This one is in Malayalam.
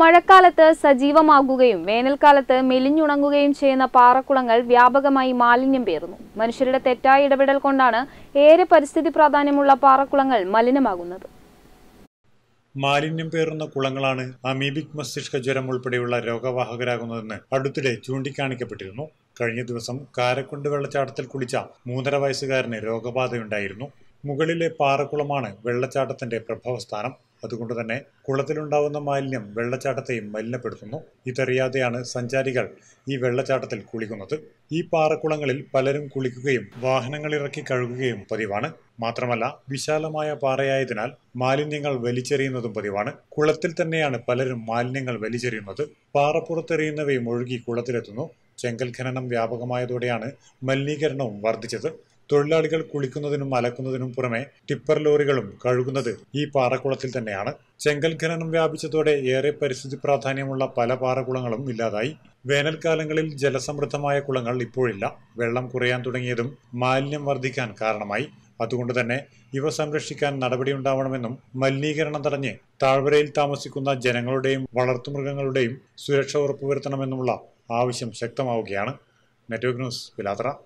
മഴക്കാലത്ത് സജീവമാകുകയും വേനൽക്കാലത്ത് മെലിഞ്ഞുണങ്ങുകയും ചെയ്യുന്ന പാറക്കുളങ്ങൾ വ്യാപകമായി മാലിന്യം പേറുന്നു മനുഷ്യരുടെ തെറ്റായ ഇടപെടൽ കൊണ്ടാണ് ഏറെ പരിസ്ഥിതി പ്രാധാന്യമുള്ള പാറക്കുളങ്ങൾ മലിനമാകുന്നത് മാലിന്യം പേറുന്ന കുളങ്ങളാണ് അമീബിക് മസ്തിഷ്ക ജ്വരം ഉൾപ്പെടെയുള്ള രോഗവാഹകരാകുന്നതെന്ന് അടുത്തിടെ ചൂണ്ടിക്കാണിക്കപ്പെട്ടിരുന്നു കഴിഞ്ഞ ദിവസം കാരക്കുണ്ട് വെള്ളച്ചാട്ടത്തിൽ കുളിച്ച മൂന്നര വയസ്സുകാരന് രോഗബാധയുണ്ടായിരുന്നു മുകളിലെ പാറക്കുളമാണ് വെള്ളച്ചാട്ടത്തിന്റെ പ്രഭവസ്ഥാനം അതുകൊണ്ട് തന്നെ കുളത്തിലുണ്ടാവുന്ന മാലിന്യം വെള്ളച്ചാട്ടത്തെയും മലിനപ്പെടുത്തുന്നു ഇതറിയാതെയാണ് സഞ്ചാരികൾ ഈ വെള്ളച്ചാട്ടത്തിൽ കുളിക്കുന്നത് ഈ പാറക്കുളങ്ങളിൽ പലരും കുളിക്കുകയും വാഹനങ്ങളിറക്കി കഴുകുകയും പതിവാണ് മാത്രമല്ല വിശാലമായ പാറയായതിനാൽ മാലിന്യങ്ങൾ വലിച്ചെറിയുന്നതും പതിവാണ് കുളത്തിൽ തന്നെയാണ് പലരും മാലിന്യങ്ങൾ വലിച്ചെറിയുന്നത് പാറപ്പുറത്തെറിയുന്നവയും ഒഴുകി കുളത്തിലെത്തുന്നു ചെങ്കൽ ഖനനം വ്യാപകമായതോടെയാണ് മലിനീകരണവും വർദ്ധിച്ചത് തൊഴിലാളികൾ കുളിക്കുന്നതിനും അലക്കുന്നതിനും പുറമെ ടിപ്പർ ലോറികളും കഴുകുന്നത് ഈ പാറക്കുളത്തിൽ തന്നെയാണ് ചെങ്കൽ ഖനനം വ്യാപിച്ചതോടെ ഏറെ പരിസ്ഥിതി പ്രാധാന്യമുള്ള പല പാറക്കുളങ്ങളും ഇല്ലാതായി വേനൽക്കാലങ്ങളിൽ ജലസമൃദ്ധമായ കുളങ്ങൾ ഇപ്പോഴില്ല വെള്ളം കുറയാൻ തുടങ്ങിയതും മാലിന്യം വർദ്ധിക്കാൻ കാരണമായി അതുകൊണ്ട് തന്നെ ഇവ സംരക്ഷിക്കാൻ നടപടിയുണ്ടാവണമെന്നും മലിനീകരണം തടഞ്ഞ് താഴ്വരയിൽ താമസിക്കുന്ന ജനങ്ങളുടെയും വളർത്തുമൃഗങ്ങളുടെയും സുരക്ഷ ഉറപ്പുവരുത്തണമെന്നുമുള്ള ആവശ്യം ശക്തമാവുകയാണ് നെറ്റ്വർക്ക് ന്യൂസ് പിലാത്ര